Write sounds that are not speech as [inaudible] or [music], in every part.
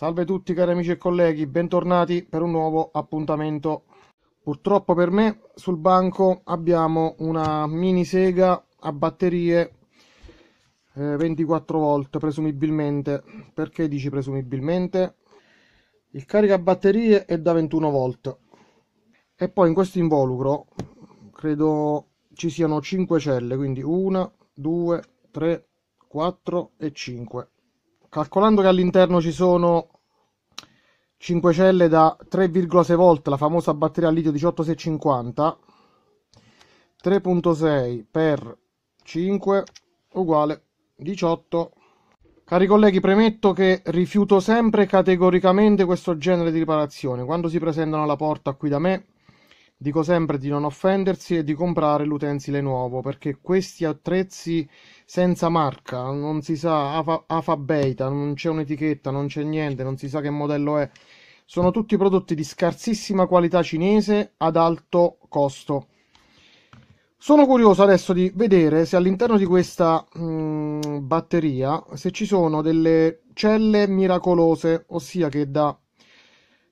Salve a tutti cari amici e colleghi, bentornati per un nuovo appuntamento. Purtroppo per me sul banco abbiamo una mini sega a batterie eh, 24 volt presumibilmente. Perché dici presumibilmente? Il batterie è da 21 volt. E poi in questo involucro credo ci siano 5 celle, quindi 1, 2, 3, 4 e 5 calcolando che all'interno ci sono 5 celle da 3,6 volt, la famosa batteria litio 18650, 3.6 per 5 uguale 18. Cari colleghi, premetto che rifiuto sempre categoricamente questo genere di riparazione. Quando si presentano alla porta qui da me, Dico sempre di non offendersi e di comprare l'utensile nuovo, perché questi attrezzi senza marca, non si sa Afa, Afa Beta, non c'è un'etichetta, non c'è niente, non si sa che modello è. Sono tutti prodotti di scarsissima qualità cinese ad alto costo. Sono curioso adesso di vedere se all'interno di questa mh, mm, batteria se ci sono delle celle miracolose, ossia che da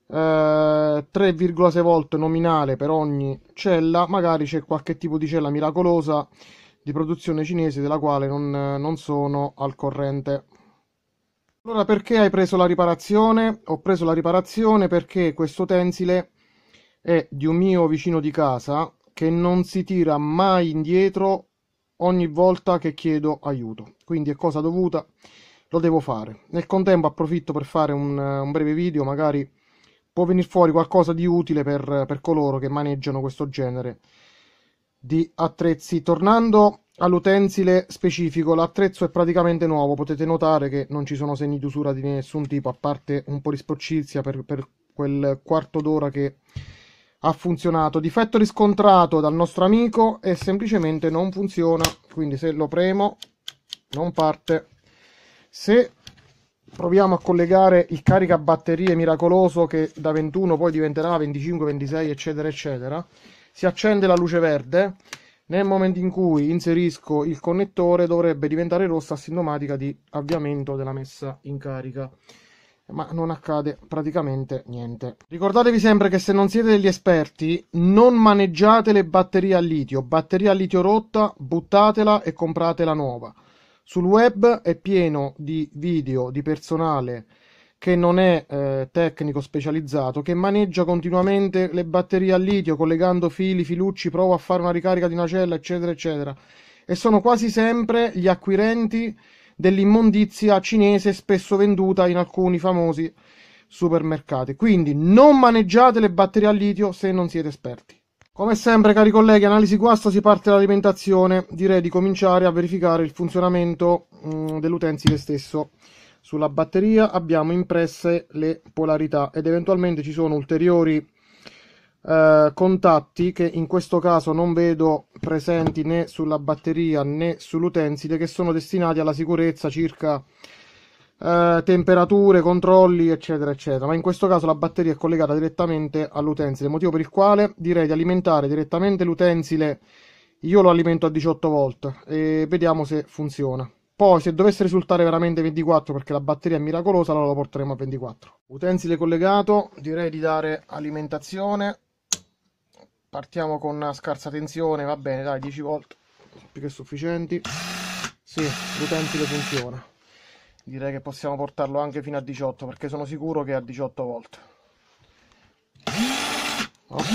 eh, 3,6 volte nominale per ogni cella, magari c'è qualche tipo di cella miracolosa di produzione cinese della quale non, non sono al corrente. Allora perché hai preso la riparazione? Ho preso la riparazione perché questo utensile è di un mio vicino di casa che non si tira mai indietro ogni volta che chiedo aiuto. Quindi è cosa dovuta, lo devo fare. Nel contempo approfitto per fare un, un breve video magari può venire fuori qualcosa di utile per, per coloro che maneggiano questo genere di attrezzi. Tornando all'utensile specifico, l'attrezzo è praticamente nuovo, potete notare che non ci sono segni di usura di nessun tipo, a parte un po' di sporcizia per, per quel quarto d'ora che ha funzionato. Difetto riscontrato dal nostro amico e semplicemente non funziona, quindi se lo premo non parte. Se proviamo a collegare il caricabatterie miracoloso che da 21 poi diventerà 25, 26 eccetera eccetera si accende la luce verde nel momento in cui inserisco il connettore dovrebbe diventare rossa sintomatica di avviamento della messa in carica ma non accade praticamente niente. Ricordatevi sempre che se non siete degli esperti, non maneggiate le batterie a litio. Batteria a litio rotta, buttatela e compratela nuova. Sul web è pieno di video di personale che non è eh, tecnico specializzato, che maneggia continuamente le batterie a litio, collegando fili, filucci, prova a fare una ricarica di una cella, eccetera, eccetera. E sono quasi sempre gli acquirenti dell'immondizia cinese spesso venduta in alcuni famosi supermercati. Quindi non maneggiate le batterie a litio se non siete esperti. Come sempre, cari colleghi, analisi guasta si parte dall'alimentazione. Direi di cominciare a verificare il funzionamento mh, mm, dell'utensile stesso. Sulla batteria abbiamo impresse le polarità ed eventualmente ci sono ulteriori eh, contatti che in questo caso non vedo presenti né sulla batteria né sull'utensile che sono destinati alla sicurezza circa eh, temperature, controlli, eccetera, eccetera. Ma in questo caso la batteria è collegata direttamente all'utensile, motivo per il quale direi di alimentare direttamente l'utensile. Io lo alimento a 18 volt e vediamo se funziona. Poi, se dovesse risultare veramente 24 perché la batteria è miracolosa, allora lo porteremo a 24. Utensile collegato, direi di dare alimentazione. Partiamo con una scarsa tensione, va bene, dai, 10 volt, più che sufficienti. Sì, l'utensile funziona direi che possiamo portarlo anche fino a 18 perché sono sicuro che è a 18 volt ok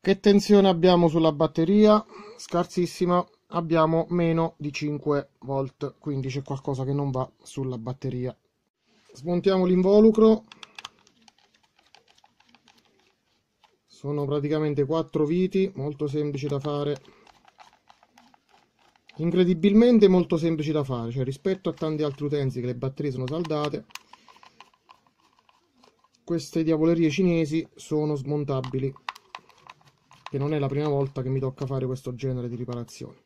che tensione abbiamo sulla batteria scarsissima abbiamo meno di 5 volt quindi c'è qualcosa che non va sulla batteria smontiamo l'involucro sono praticamente 4 viti molto semplice da fare incredibilmente molto semplice da fare cioè rispetto a tanti altri utensili che le batterie sono saldate queste diavolerie cinesi sono smontabili che non è la prima volta che mi tocca fare questo genere di riparazioni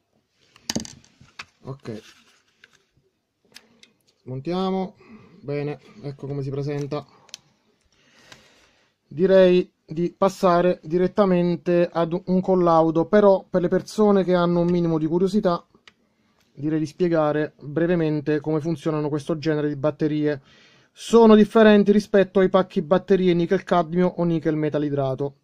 ok smontiamo bene ecco come si presenta direi di passare direttamente ad un collaudo però per le persone che hanno un minimo di curiosità direi di spiegare brevemente come funzionano questo genere di batterie. Sono differenti rispetto ai pacchi batterie nickel cadmio o nickel metalidrato.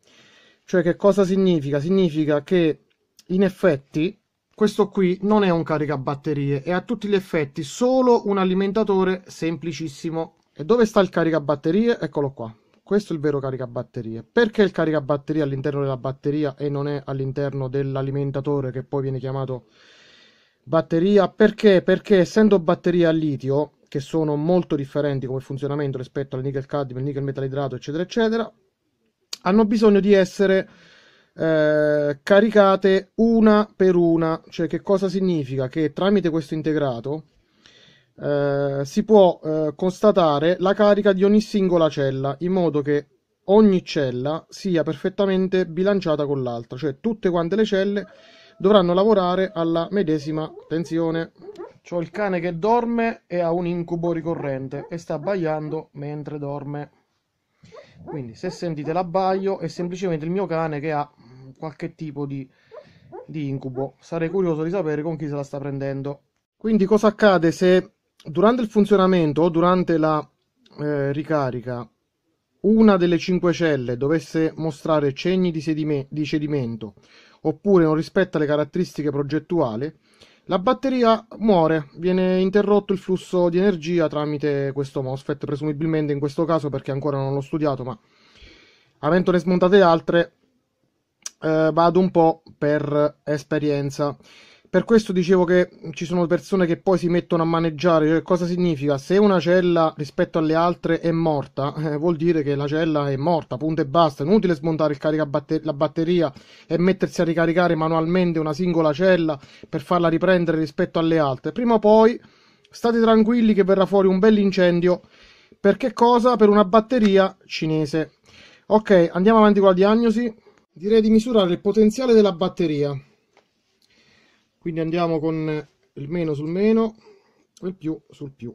Cioè che cosa significa? Significa che in effetti questo qui non è un caricabatterie, è a tutti gli effetti solo un alimentatore semplicissimo. E dove sta il caricabatterie? Eccolo qua. Questo è il vero caricabatterie. Perché il caricabatterie all'interno della batteria e non è all'interno dell'alimentatore che poi viene chiamato Batteria, perché? Perché essendo batterie a litio, che sono molto differenti come funzionamento rispetto al nickel cadmio, al nickel metallidrato, eccetera, eccetera, hanno bisogno di essere eh, caricate una per una. Cioè, che cosa significa? Che tramite questo integrato eh, si può eh, constatare la carica di ogni singola cella, in modo che ogni cella sia perfettamente bilanciata con l'altra, cioè tutte quante le celle dovranno lavorare alla medesima tensione. C'ho il cane che dorme e ha un incubo ricorrente e sta abbaiando mentre dorme. Quindi se sentite l'abbaio è semplicemente il mio cane che ha qualche tipo di, di incubo. Sarei curioso di sapere con chi se la sta prendendo. Quindi cosa accade se durante il funzionamento o durante la eh, ricarica una delle cinque celle dovesse mostrare cenni di, sedime- di cedimento oppure non rispetta le caratteristiche progettuali, la batteria muore, viene interrotto il flusso di energia tramite questo MOSFET, presumibilmente in questo caso perché ancora non l'ho studiato, ma avendo avendone smontate altre eh, vado un po' per esperienza per questo dicevo che ci sono persone che poi si mettono a maneggiare, cioè cosa significa? Se una cella rispetto alle altre è morta, eh, vuol dire che la cella è morta, punto e basta, è inutile smontare batter- la batteria e mettersi a ricaricare manualmente una singola cella per farla riprendere rispetto alle altre. Prima o poi state tranquilli che verrà fuori un bel incendio, per che cosa? Per una batteria cinese. Ok, andiamo avanti con la diagnosi. Direi di misurare il potenziale della batteria quindi andiamo con il meno sul meno e il più sul più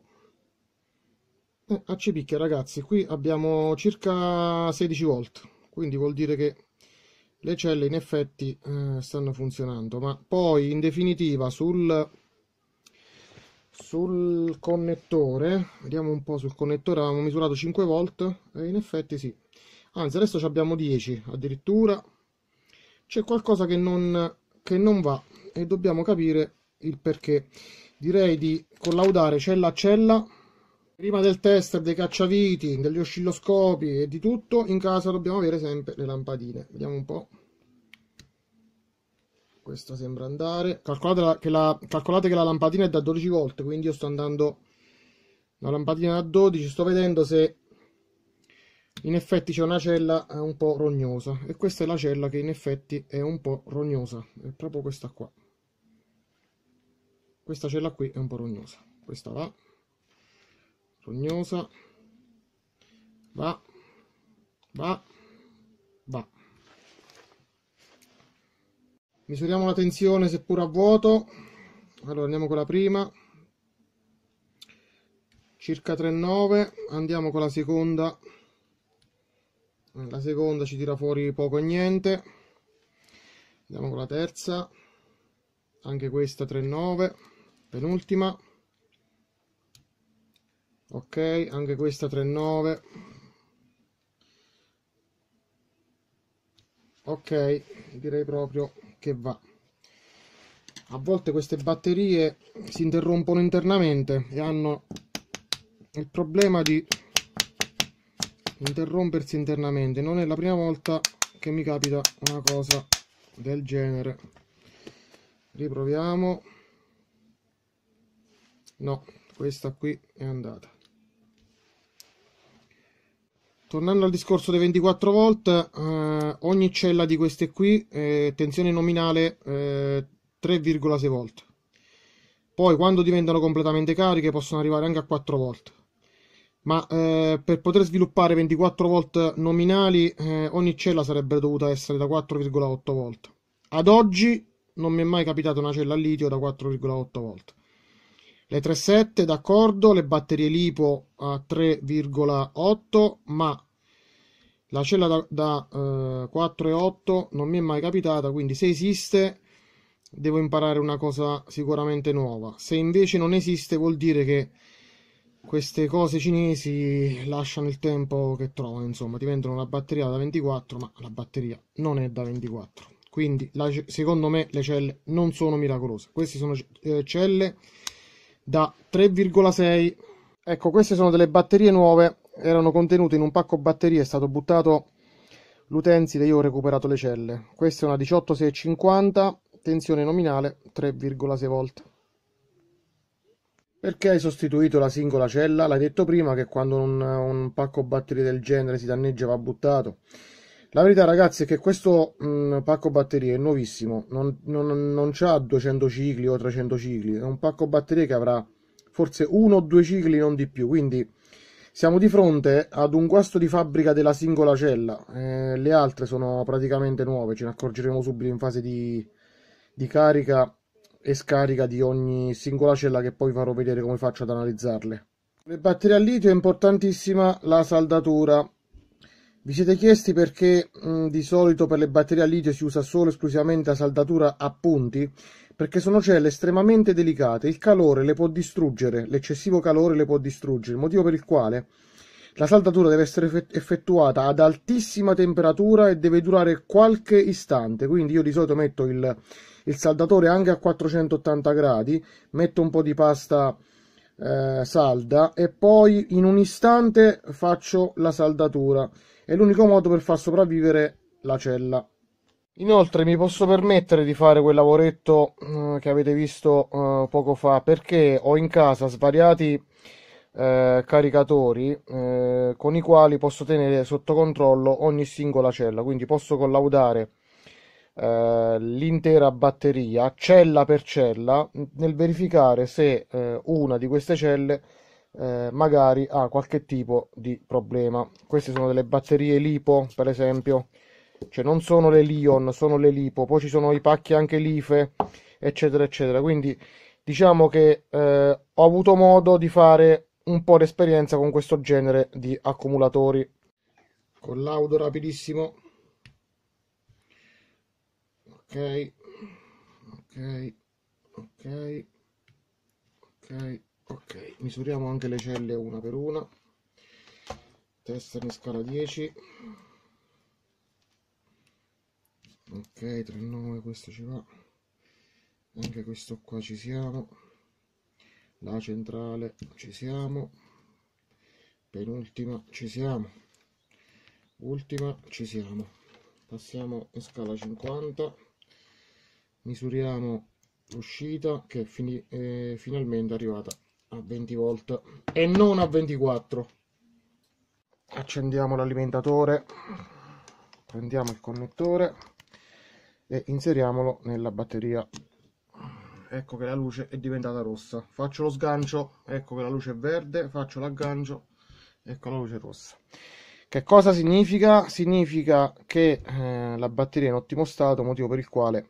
eh, a cipicchia ragazzi qui abbiamo circa 16 volt quindi vuol dire che le celle in effetti eh, stanno funzionando ma poi in definitiva sul sul connettore vediamo un po' sul connettore abbiamo misurato 5 volt e in effetti sì anzi adesso ci abbiamo 10 addirittura c'è qualcosa che non che non va e dobbiamo capire il perché. Direi di collaudare cella a cella prima del tester, dei cacciaviti, degli oscilloscopi e di tutto. In casa dobbiamo avere sempre le lampadine. Vediamo un po'. Questo sembra andare. Calcolate che la, calcolate che la lampadina è da 12 volt, quindi io sto andando una lampadina da 12. Sto vedendo se in effetti c'è una cella eh, un po' rognosa e questa è la cella che in effetti è un po' rognosa, è proprio questa qua. Questa cella qui è un po' rognosa, questa va, rognosa, va, va, va. Misuriamo la tensione seppur a vuoto, allora andiamo con la prima, circa 3,9, andiamo con la seconda, la seconda ci tira fuori poco e niente andiamo con la terza anche questa 3,9 penultima ok anche questa 3,9 ok direi proprio che va a volte queste batterie si interrompono internamente e hanno il problema di interrompersi internamente non è la prima volta che mi capita una cosa del genere riproviamo no questa qui è andata tornando al discorso dei 24 volt eh, ogni cella di queste qui eh, tensione nominale eh, 3,6 volt poi quando diventano completamente cariche possono arrivare anche a 4 volt ma eh, per poter sviluppare 24 volt nominali eh, ogni cella sarebbe dovuta essere da 4,8 volt. Ad oggi non mi è mai capitata una cella a litio da 4,8 volt. Le 3,7 d'accordo, le batterie lipo a 3,8, ma la cella da, da eh, 4,8 non mi è mai capitata, quindi se esiste devo imparare una cosa sicuramente nuova. Se invece non esiste vuol dire che queste cose cinesi lasciano il tempo che trovano, insomma, ti vendono la batteria da 24, ma la batteria non è da 24. Quindi, la, secondo me, le celle non sono miracolose. Queste sono eh, celle da 3,6. Ecco, queste sono delle batterie nuove, erano contenute in un pacco batterie, è stato buttato l'utensile, io ho recuperato le celle. Questa è una 18650, tensione nominale 3,6 volt. Perché hai sostituito la singola cella? L'hai detto prima che quando un, un pacco batterie del genere si danneggia va buttato. La verità, ragazzi, è che questo mh, mm, pacco batterie è nuovissimo, non, non, non ha 200 cicli o 300 cicli, è un pacco batterie che avrà forse uno o due cicli, non di più. Quindi siamo di fronte ad un guasto di fabbrica della singola cella, eh, le altre sono praticamente nuove, ce ne accorgeremo subito in fase di, di carica e scarica di ogni singola cella che poi farò vedere come faccio ad analizzarle. le batterie a litio è importantissima la saldatura. Vi siete chiesti perché mh, mm, di solito per le batterie a litio si usa solo e esclusivamente la saldatura a punti? Perché sono celle estremamente delicate, il calore le può distruggere, l'eccessivo calore le può distruggere, motivo per il quale la saldatura deve essere effettuata ad altissima temperatura e deve durare qualche istante, quindi io di solito metto il, il saldatore anche a 480 gradi, metto un po' di pasta eh, salda e poi in un istante faccio la saldatura. È l'unico modo per far sopravvivere la cella. Inoltre mi posso permettere di fare quel lavoretto eh, che avete visto eh, poco fa perché ho in casa svariati eh, caricatori eh, con i quali posso tenere sotto controllo ogni singola cella, quindi posso collaudare eh, l'intera batteria cella per cella nel verificare se eh, una di queste celle eh, magari ha qualche tipo di problema. Queste sono delle batterie lipo, per esempio, cioè non sono le Lion, sono le lipo, poi ci sono i pacchi anche life, eccetera, eccetera. Quindi diciamo che eh, ho avuto modo di fare un po' di esperienza con questo genere di accumulatori. Collaudo rapidissimo. Ok, ok, ok, ok, ok. Misuriamo anche le celle una per una. Testa in scala 10. Ok, 3,9, questo ci va. Anche questo qua ci siamo la centrale ci siamo penultima ci siamo ultima ci siamo passiamo in scala 50 misuriamo l'uscita che è fini, eh, finalmente arrivata a 20 volt e non a 24 accendiamo l'alimentatore prendiamo il connettore e inseriamolo nella batteria ecco che la luce è diventata rossa faccio lo sgancio ecco che la luce è verde faccio l'aggancio ecco la luce rossa che cosa significa? significa che eh, la batteria è in ottimo stato motivo per il quale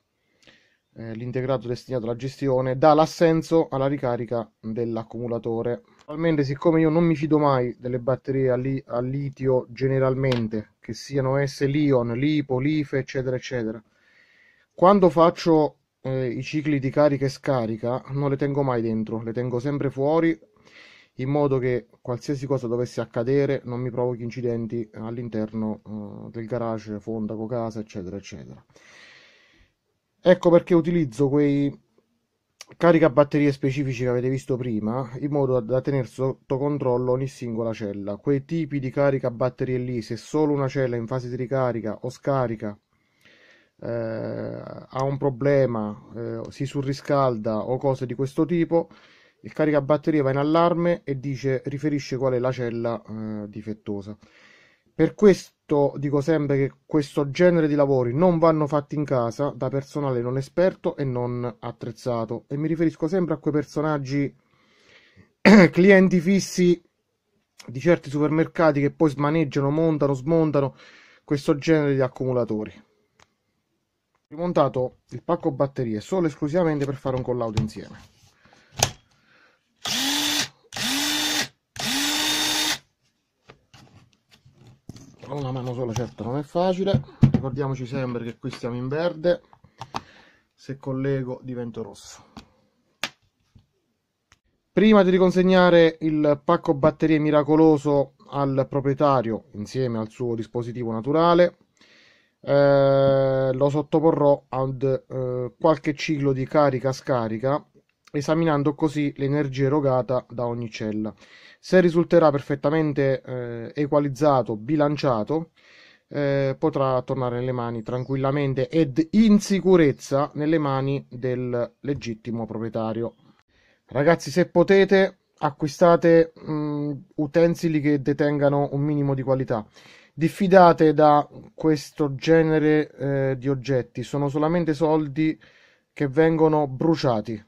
eh, l'integrato destinato alla gestione dà l'assenso alla ricarica dell'accumulatore Attualmente, siccome io non mi fido mai delle batterie a, li a litio generalmente che siano esse Lion, Lipo, Life eccetera eccetera quando faccio eh, i cicli di carica e scarica non le tengo mai dentro, le tengo sempre fuori in modo che qualsiasi cosa dovesse accadere non mi provochi incidenti all'interno eh, del garage, fondaco, casa, eccetera, eccetera. Ecco perché utilizzo quei caricabatterie specifici che avete visto prima in modo da tenere sotto controllo ogni singola cella. Quei tipi di carica batterie lì, se solo una cella in fase di ricarica o scarica eh, ha un problema, eh, si surriscalda o cose di questo tipo, il caricabatterie va in allarme e dice, riferisce qual è la cella eh, difettosa. Per questo dico sempre che questo genere di lavori non vanno fatti in casa da personale non esperto e non attrezzato e mi riferisco sempre a quei personaggi [clears throat] clienti fissi di certi supermercati che poi smaneggiano, montano, smontano questo genere di accumulatori. Ho montato il pacco batterie solo e esclusivamente per fare un collaudo insieme. Con una mano sola certo non è facile, ricordiamoci sempre che qui siamo in verde, se collego divento rosso. Prima di riconsegnare il pacco batterie miracoloso al proprietario insieme al suo dispositivo naturale, eh, lo sottoporrò ad eh, qualche ciclo di carica-scarica, esaminando così l'energia erogata da ogni cella. Se risulterà perfettamente eh, equalizzato, bilanciato, eh, potrà tornare nelle mani tranquillamente ed in sicurezza nelle mani del legittimo proprietario. Ragazzi, se potete, acquistate mh, mm, utensili che detengano un minimo di qualità diffidate da questo genere eh, di oggetti, sono solamente soldi che vengono bruciati.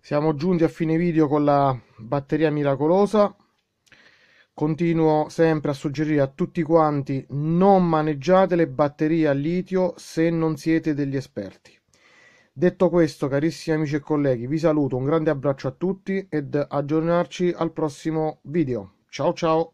Siamo giunti a fine video con la batteria miracolosa. Continuo sempre a suggerire a tutti quanti non maneggiate le batterie a litio se non siete degli esperti. Detto questo, carissimi amici e colleghi, vi saluto, un grande abbraccio a tutti ed aggiornarci al prossimo video. Ciao ciao!